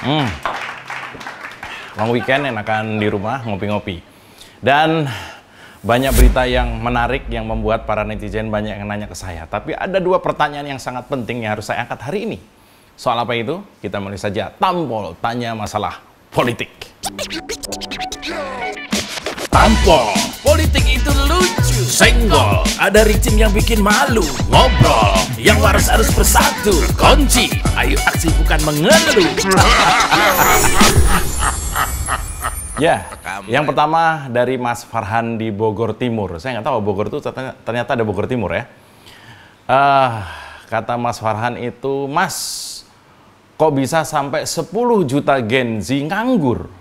Hmm. Long weekend enakan di rumah ngopi-ngopi. Dan banyak berita yang menarik yang membuat para netizen banyak yang nanya ke saya. Tapi ada dua pertanyaan yang sangat penting yang harus saya angkat hari ini. Soal apa itu? Kita mulai saja. Tampol tanya masalah politik. Tampol Politik itu lucu Senggol Ada ricin yang bikin malu Ngobrol Yang waras harus bersatu Kunci Ayo aksi bukan mengeluh Ya, yang pertama dari Mas Farhan di Bogor Timur. Saya nggak tahu Bogor itu ternyata ada Bogor Timur ya. Uh, kata Mas Farhan itu, Mas, kok bisa sampai 10 juta Gen nganggur?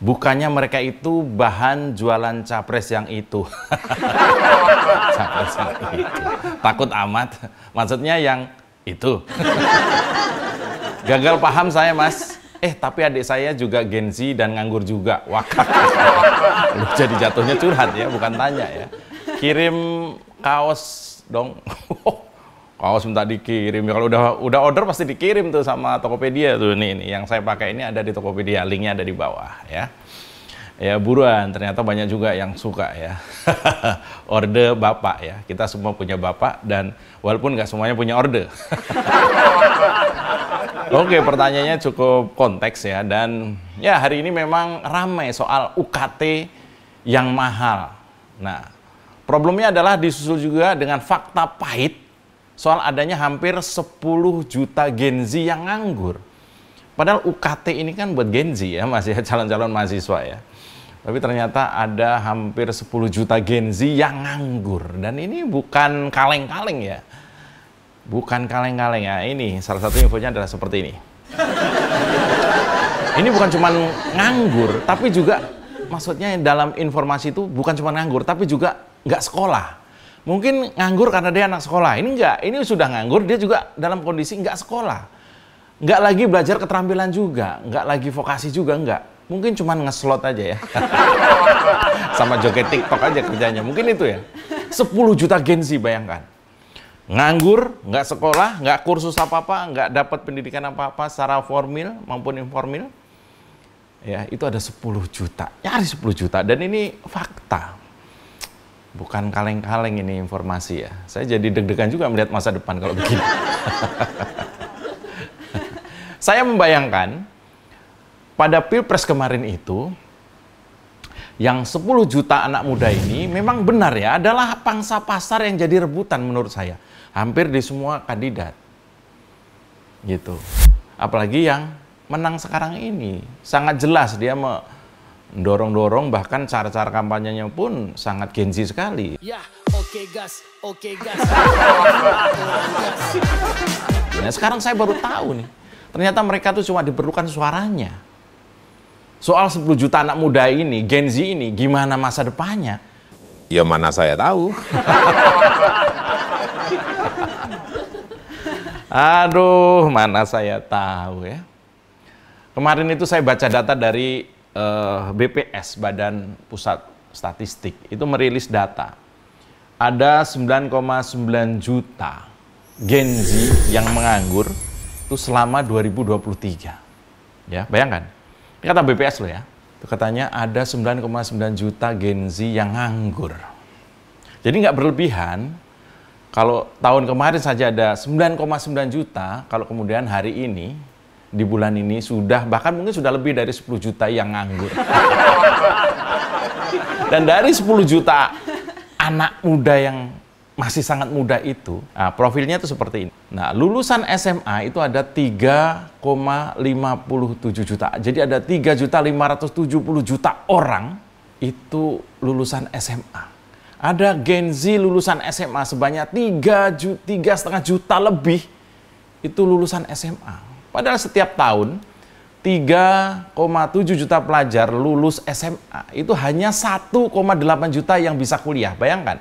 Bukannya mereka itu bahan jualan capres yang itu. capres yang itu. Takut amat. Maksudnya yang itu. Gagal paham saya mas. Eh tapi adik saya juga genzi dan nganggur juga. Wah jadi jatuhnya curhat ya, bukan tanya ya. Kirim kaos dong. kaos minta dikirim ya kalau udah udah order pasti dikirim tuh sama Tokopedia tuh nih ini yang saya pakai ini ada di Tokopedia linknya ada di bawah ya ya buruan ternyata banyak juga yang suka ya Order bapak ya kita semua punya bapak dan walaupun nggak semuanya punya order. oke pertanyaannya cukup konteks ya dan ya hari ini memang ramai soal UKT yang mahal nah problemnya adalah disusul juga dengan fakta pahit soal adanya hampir 10 juta Gen Z yang nganggur. Padahal UKT ini kan buat Gen Z ya, masih calon-calon mahasiswa ya. Tapi ternyata ada hampir 10 juta Gen Z yang nganggur. Dan ini bukan kaleng-kaleng ya. Bukan kaleng-kaleng ya. Ini salah satu infonya adalah seperti ini. Ini bukan cuma nganggur, tapi juga maksudnya dalam informasi itu bukan cuma nganggur, tapi juga nggak sekolah. Mungkin nganggur karena dia anak sekolah. Ini enggak, ini sudah nganggur, dia juga dalam kondisi enggak sekolah. Enggak lagi belajar keterampilan juga, enggak lagi vokasi juga, enggak. Mungkin cuma ngeslot aja ya. Sama joget TikTok aja kerjanya, mungkin itu ya. 10 juta gensi bayangkan. Nganggur, enggak sekolah, enggak kursus apa-apa, nggak dapat pendidikan apa-apa secara formal maupun informal. Ya, itu ada 10 juta, nyaris 10 juta. Dan ini fakta bukan kaleng-kaleng ini informasi ya. Saya jadi deg-degan juga melihat masa depan kalau begini. saya membayangkan pada Pilpres kemarin itu yang 10 juta anak muda ini memang benar ya adalah pangsa pasar yang jadi rebutan menurut saya. Hampir di semua kandidat. Gitu. Apalagi yang menang sekarang ini sangat jelas dia me dorong-dorong bahkan cara-cara kampanyenya pun sangat Genzi sekali. Ya, oke okay gas, oke okay gas. nah, sekarang saya baru tahu nih, ternyata mereka tuh cuma diperlukan suaranya. Soal 10 juta anak muda ini, Gen ini, gimana masa depannya? Ya mana saya tahu. Aduh, mana saya tahu ya. Kemarin itu saya baca data dari eh, BPS Badan Pusat Statistik itu merilis data ada 9,9 juta Gen Z yang menganggur itu selama 2023 ya bayangkan ini kata BPS loh ya itu katanya ada 9,9 juta Gen Z yang nganggur jadi nggak berlebihan kalau tahun kemarin saja ada 9,9 juta, kalau kemudian hari ini di bulan ini sudah bahkan mungkin sudah lebih dari 10 juta yang nganggur. Dan dari 10 juta anak muda yang masih sangat muda itu, nah, profilnya itu seperti ini. Nah, lulusan SMA itu ada 3,57 juta. Jadi ada 3.570 juta juta orang itu lulusan SMA. Ada Gen Z lulusan SMA sebanyak 3 3,5 juta lebih itu lulusan SMA. Padahal setiap tahun 3,7 juta pelajar lulus SMA itu hanya 1,8 juta yang bisa kuliah. Bayangkan.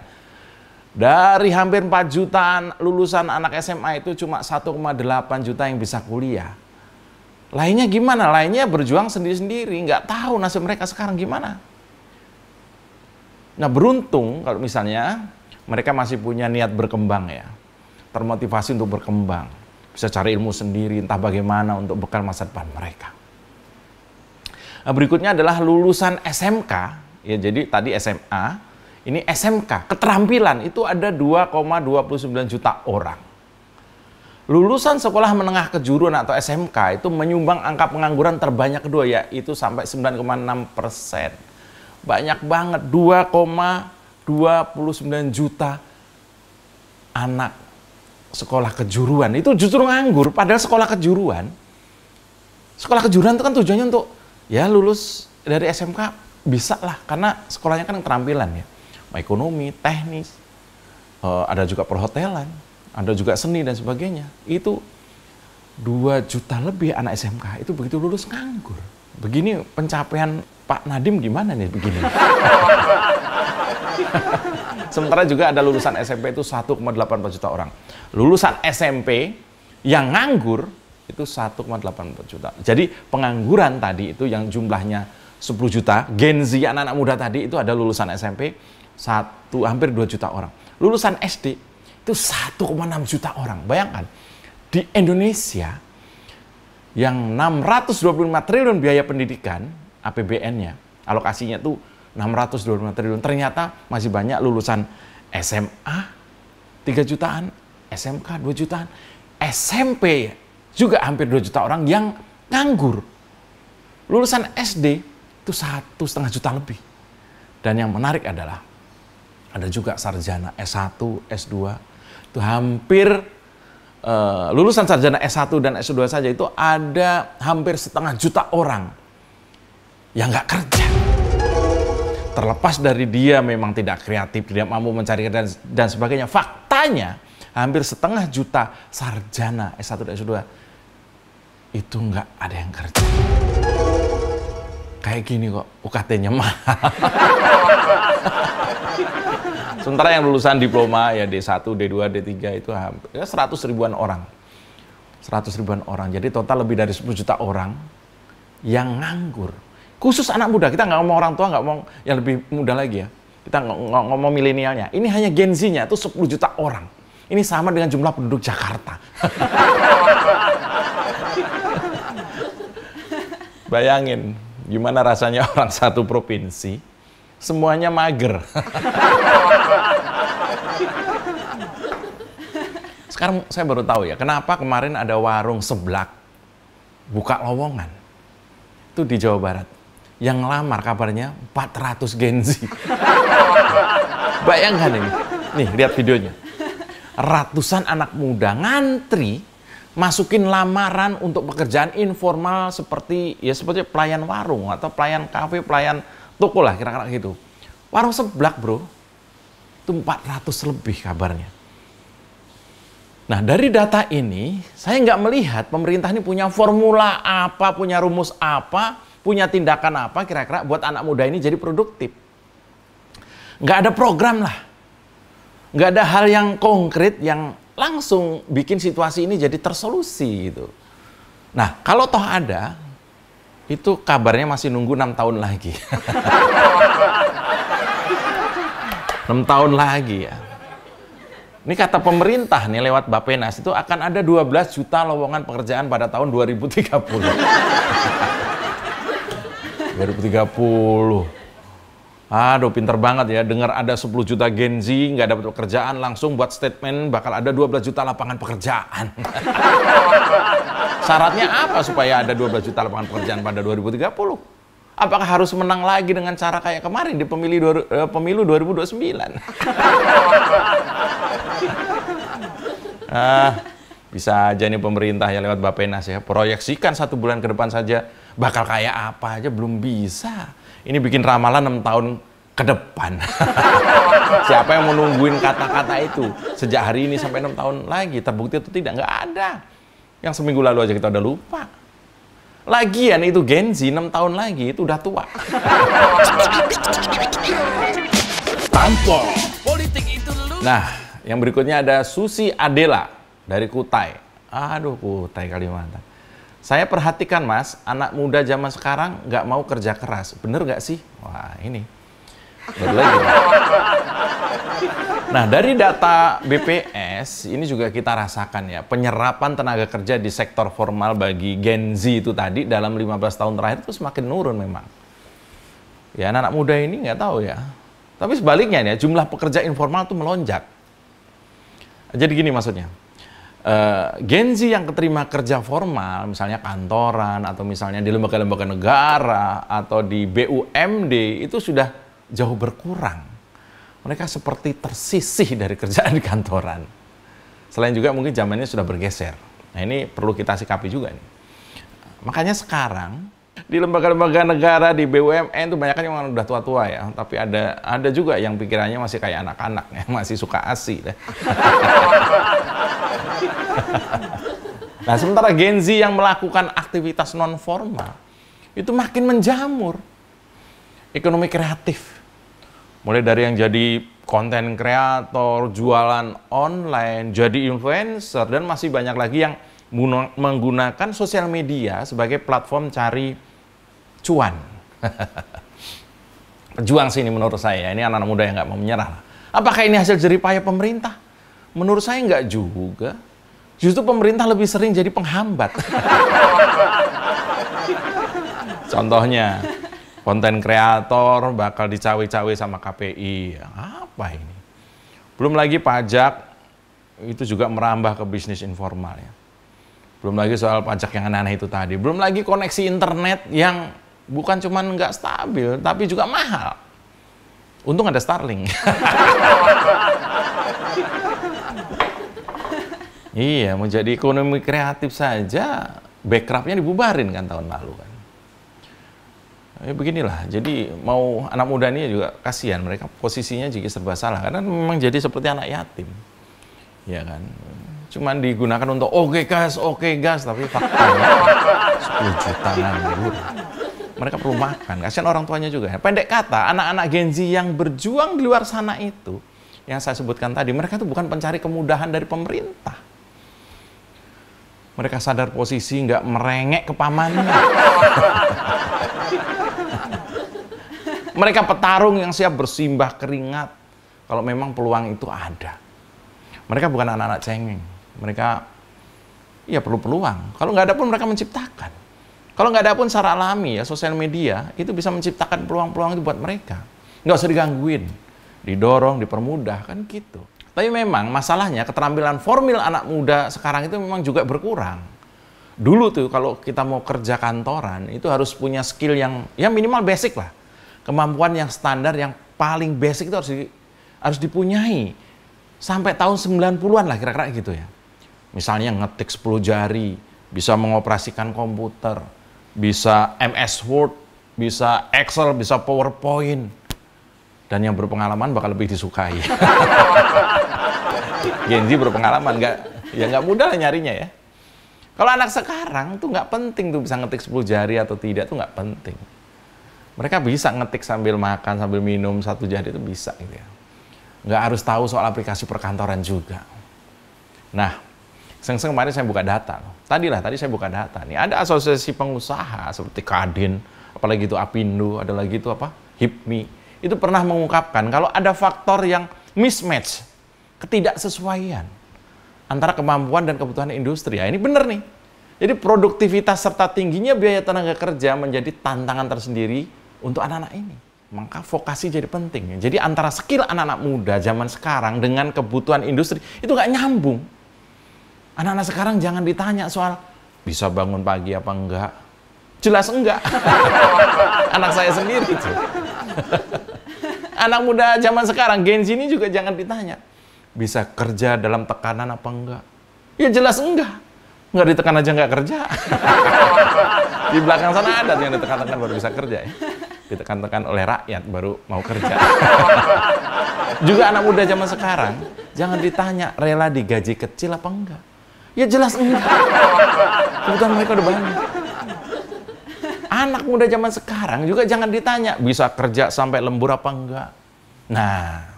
Dari hampir 4 jutaan lulusan anak SMA itu cuma 1,8 juta yang bisa kuliah. Lainnya gimana? Lainnya berjuang sendiri-sendiri, nggak tahu nasib mereka sekarang gimana. Nah beruntung kalau misalnya mereka masih punya niat berkembang ya, termotivasi untuk berkembang bisa cari ilmu sendiri, entah bagaimana untuk bekal masa depan mereka. Nah, berikutnya adalah lulusan SMK, ya jadi tadi SMA, ini SMK, keterampilan itu ada 2,29 juta orang. Lulusan sekolah menengah kejuruan atau SMK itu menyumbang angka pengangguran terbanyak kedua yaitu sampai 9,6 persen. Banyak banget 2,29 juta anak sekolah kejuruan itu justru nganggur padahal sekolah kejuruan sekolah kejuruan itu kan tujuannya untuk ya lulus dari SMK bisa lah karena sekolahnya kan keterampilan ya ekonomi teknis eh, ada juga perhotelan ada juga seni dan sebagainya itu dua juta lebih anak SMK itu begitu lulus nganggur begini pencapaian Pak Nadim gimana nih begini Sementara juga ada lulusan SMP itu 1,8 juta orang. Lulusan SMP yang nganggur itu 1,8 juta. Jadi pengangguran tadi itu yang jumlahnya 10 juta, Gen Z anak-anak muda tadi itu ada lulusan SMP satu hampir 2 juta orang. Lulusan SD itu 1,6 juta orang. Bayangkan di Indonesia yang 625 triliun biaya pendidikan APBN-nya, alokasinya tuh 625 triliun. Ternyata masih banyak lulusan SMA 3 jutaan, SMK 2 jutaan, SMP juga hampir 2 juta orang yang nganggur. Lulusan SD itu satu setengah juta lebih. Dan yang menarik adalah ada juga sarjana S1, S2 itu hampir uh, lulusan sarjana S1 dan S2 saja itu ada hampir setengah juta orang yang nggak kerja terlepas dari dia memang tidak kreatif, tidak mampu mencari dan dan sebagainya. Faktanya hampir setengah juta sarjana S1 dan S2 itu nggak ada yang kerja. Kayak gini kok, UKT-nya mahal. Sementara yang lulusan diploma ya D1, D2, D3 itu hampir ya 100 ribuan orang. 100 ribuan orang. Jadi total lebih dari 10 juta orang yang nganggur Khusus anak muda, kita nggak ngomong orang tua, nggak ngomong yang lebih muda lagi ya. Kita ng- ngomong milenialnya. Ini hanya Gen Z-nya, itu 10 juta orang. Ini sama dengan jumlah penduduk Jakarta. Bayangin, gimana rasanya orang satu provinsi, semuanya mager. Sekarang saya baru tahu ya, kenapa kemarin ada warung seblak buka lowongan. Itu di Jawa Barat yang lamar kabarnya 400 Gen Bayangkan ini. Nih, lihat videonya. Ratusan anak muda ngantri masukin lamaran untuk pekerjaan informal seperti ya seperti pelayan warung atau pelayan kafe, pelayan toko lah kira-kira gitu. Warung seblak, Bro. Itu 400 lebih kabarnya. Nah, dari data ini saya nggak melihat pemerintah ini punya formula apa, punya rumus apa punya tindakan apa kira-kira buat anak muda ini jadi produktif. Nggak ada program lah. Nggak ada hal yang konkret yang langsung bikin situasi ini jadi tersolusi gitu. Nah, kalau toh ada, itu kabarnya masih nunggu enam tahun lagi. Enam tahun lagi ya. Ini kata pemerintah nih lewat Bapenas itu akan ada 12 juta lowongan pekerjaan pada tahun 2030. 2030. Aduh, pinter banget ya. Dengar ada 10 juta Gen Z nggak dapat pekerjaan, langsung buat statement bakal ada 12 juta lapangan pekerjaan. Syaratnya apa supaya ada 12 juta lapangan pekerjaan pada 2030? Apakah harus menang lagi dengan cara kayak kemarin di eh, pemilu, uh, pemilu 2029? ah, bisa aja nih pemerintah ya lewat Bapenas ya. Proyeksikan satu bulan ke depan saja bakal kayak apa aja belum bisa. Ini bikin ramalan 6 tahun ke depan. Siapa yang menungguin kata-kata itu sejak hari ini sampai enam tahun lagi terbukti atau tidak nggak ada. Yang seminggu lalu aja kita udah lupa. Lagian itu Gen Z 6 tahun lagi itu udah tua. tampol Politik itu Nah, yang berikutnya ada Susi Adela dari Kutai. Aduh, Kutai Kalimantan. Saya perhatikan mas, anak muda zaman sekarang nggak mau kerja keras, bener nggak sih? Wah ini. Nah dari data BPS ini juga kita rasakan ya penyerapan tenaga kerja di sektor formal bagi Gen Z itu tadi dalam 15 tahun terakhir itu semakin nurun memang. Ya anak, -anak muda ini nggak tahu ya. Tapi sebaliknya nih ya, jumlah pekerja informal itu melonjak. Jadi gini maksudnya, Uh, Gen Z yang keterima kerja formal, misalnya kantoran atau misalnya di lembaga-lembaga negara atau di BUMD itu sudah jauh berkurang. Mereka seperti tersisih dari kerjaan di kantoran. Selain juga mungkin zamannya sudah bergeser. Nah ini perlu kita sikapi juga nih. Makanya sekarang di lembaga-lembaga negara di BUMN itu banyak yang udah tua-tua ya, tapi ada ada juga yang pikirannya masih kayak anak-anak ya, masih suka ASI nah sementara Gen Z yang melakukan aktivitas non formal itu makin menjamur ekonomi kreatif. Mulai dari yang jadi konten kreator, jualan online, jadi influencer, dan masih banyak lagi yang menggunakan sosial media sebagai platform cari cuan. Pejuang sih ini menurut saya, ini anak-anak muda yang nggak mau menyerah. Apakah ini hasil jeripaya pemerintah? Menurut saya nggak juga. Justru pemerintah lebih sering jadi penghambat. Contohnya, konten kreator bakal dicawe-cawe sama KPI. Ya, apa ini? Belum lagi pajak, itu juga merambah ke bisnis informal ya. Belum lagi soal pajak yang aneh-aneh itu tadi. Belum lagi koneksi internet yang bukan cuma nggak stabil, tapi juga mahal. Untung ada Starling. Iya, menjadi ekonomi kreatif saja backdropnya dibubarin kan tahun lalu kan. Ya beginilah, jadi mau anak muda ini juga kasihan mereka posisinya jadi serba salah karena memang jadi seperti anak yatim. Ya kan. Cuman digunakan untuk oke okay, gas, oke okay, gas tapi faktanya 10 juta nganggur. Ya mereka perlu makan, kasihan orang tuanya juga. Pendek kata, anak-anak Gen Z yang berjuang di luar sana itu yang saya sebutkan tadi, mereka itu bukan pencari kemudahan dari pemerintah mereka sadar posisi nggak merengek ke pamannya. mereka petarung yang siap bersimbah keringat kalau memang peluang itu ada. Mereka bukan anak-anak cengeng. Mereka ya perlu peluang. Kalau nggak ada pun mereka menciptakan. Kalau nggak ada pun secara alami ya sosial media itu bisa menciptakan peluang-peluang itu buat mereka. Nggak usah digangguin, didorong, dipermudah kan gitu. Tapi memang masalahnya keterampilan formal anak muda sekarang itu memang juga berkurang. Dulu tuh kalau kita mau kerja kantoran itu harus punya skill yang ya minimal basic lah. Kemampuan yang standar yang paling basic itu harus di, harus dipunyai sampai tahun 90-an lah kira-kira gitu ya. Misalnya ngetik 10 jari, bisa mengoperasikan komputer, bisa MS Word, bisa Excel, bisa PowerPoint. Dan yang berpengalaman bakal lebih disukai. Gen Z berpengalaman nggak ya nggak mudah nyarinya ya. Kalau anak sekarang tuh nggak penting tuh bisa ngetik 10 jari atau tidak tuh nggak penting. Mereka bisa ngetik sambil makan, sambil minum satu jari itu bisa gitu ya. Nggak harus tahu soal aplikasi perkantoran juga. Nah, seng-seng kemarin saya buka data. Tadi lah, tadi saya buka data nih. Ada asosiasi pengusaha seperti Kadin, apalagi itu Apindo, ada lagi itu apa? HIPMI. Itu pernah mengungkapkan kalau ada faktor yang mismatch ketidaksesuaian antara kemampuan dan kebutuhan industri. Ya, ini benar nih. Jadi produktivitas serta tingginya biaya tenaga kerja menjadi tantangan tersendiri untuk anak-anak ini. Maka vokasi jadi penting. Jadi antara skill anak-anak muda zaman sekarang dengan kebutuhan industri itu nggak nyambung. Anak-anak sekarang jangan ditanya soal bisa bangun pagi apa enggak. Jelas enggak. Anak saya sendiri. Anak muda zaman sekarang, Gen ini juga jangan ditanya bisa kerja dalam tekanan apa enggak? Ya jelas enggak. Enggak ditekan aja enggak kerja. Di belakang sana ada yang ditekan-tekan baru bisa kerja ya. Ditekan-tekan oleh rakyat baru mau kerja. Juga anak muda zaman sekarang, jangan ditanya rela digaji kecil apa enggak. Ya jelas enggak. Kebutuhan mereka udah banyak. Anak muda zaman sekarang juga jangan ditanya bisa kerja sampai lembur apa enggak. Nah,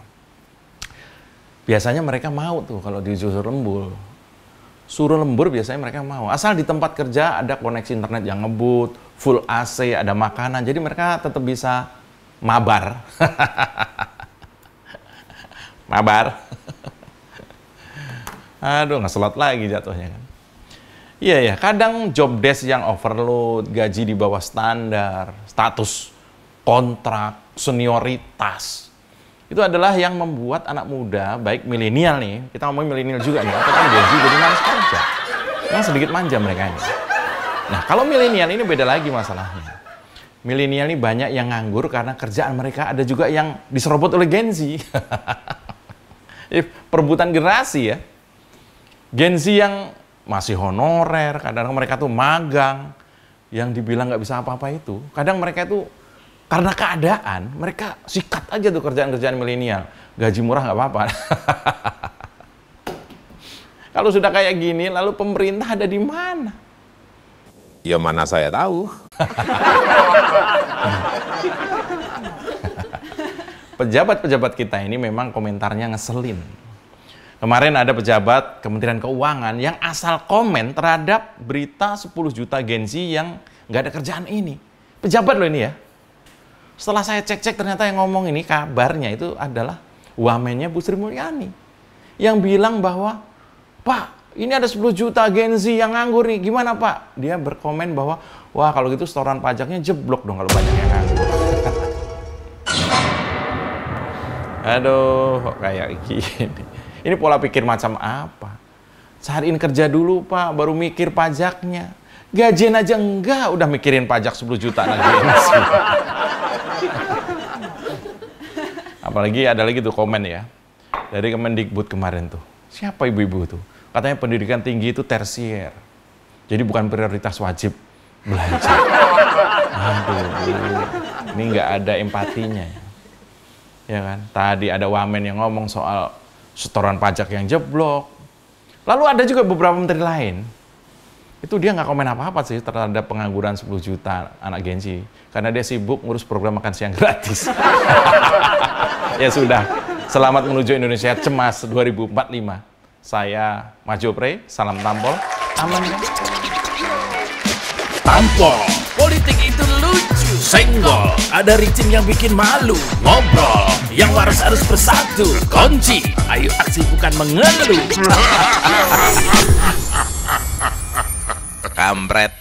biasanya mereka mau tuh kalau di suruh lembur. Suruh lembur biasanya mereka mau. Asal di tempat kerja ada koneksi internet yang ngebut, full AC, ada makanan. Jadi mereka tetap bisa mabar. mabar. Aduh, ngeselot lagi jatuhnya kan. Iya ya, kadang job desk yang overload, gaji di bawah standar, status kontrak, senioritas, itu adalah yang membuat anak muda, baik milenial nih, kita ngomong milenial juga nih, atau kan Gen jadi males kerja. yang sedikit manja mereka ini. Nah, kalau milenial ini beda lagi masalahnya. Milenial ini banyak yang nganggur karena kerjaan mereka ada juga yang diserobot oleh Gen Z. Perebutan generasi ya. Gen Z yang masih honorer, kadang, -kadang mereka tuh magang, yang dibilang nggak bisa apa-apa itu, kadang mereka tuh karena keadaan mereka sikat aja tuh kerjaan-kerjaan milenial gaji murah nggak apa-apa kalau sudah kayak gini lalu pemerintah ada di mana ya mana saya tahu pejabat-pejabat kita ini memang komentarnya ngeselin Kemarin ada pejabat Kementerian Keuangan yang asal komen terhadap berita 10 juta Gen Z yang nggak ada kerjaan ini. Pejabat loh ini ya, setelah saya cek-cek ternyata yang ngomong ini kabarnya itu adalah wamennya Bu Sri Mulyani. Yang bilang bahwa, Pak, ini ada 10 juta Gen Z yang nganggur nih, gimana Pak? Dia berkomen bahwa, wah kalau gitu setoran pajaknya jeblok dong kalau banyak yang nganggur. Aduh, kok kayak gini. Ini pola pikir macam apa? Cariin kerja dulu, Pak, baru mikir pajaknya. Gajian aja enggak, udah mikirin pajak 10 juta lagi. Apalagi ada lagi tuh komen ya dari Kemendikbud kemarin tuh. Siapa ibu-ibu tuh? Katanya pendidikan tinggi itu tersier. Jadi bukan prioritas wajib belajar. Aduh, ini nggak ada empatinya ya. ya kan? Tadi ada wamen yang ngomong soal setoran pajak yang jeblok. Lalu ada juga beberapa menteri lain. Itu dia nggak komen apa-apa sih terhadap pengangguran 10 juta anak Genji. Karena dia sibuk ngurus program makan siang gratis. ya sudah. Selamat menuju Indonesia Cemas 2045. Saya Pre, salam tampol. Aman kan? Tampol. Politik itu lucu. Senggol. Ada ricin yang bikin malu. Ngobrol. Yang waras harus bersatu. Kunci. Ayo aksi bukan mengeluh. Kampret.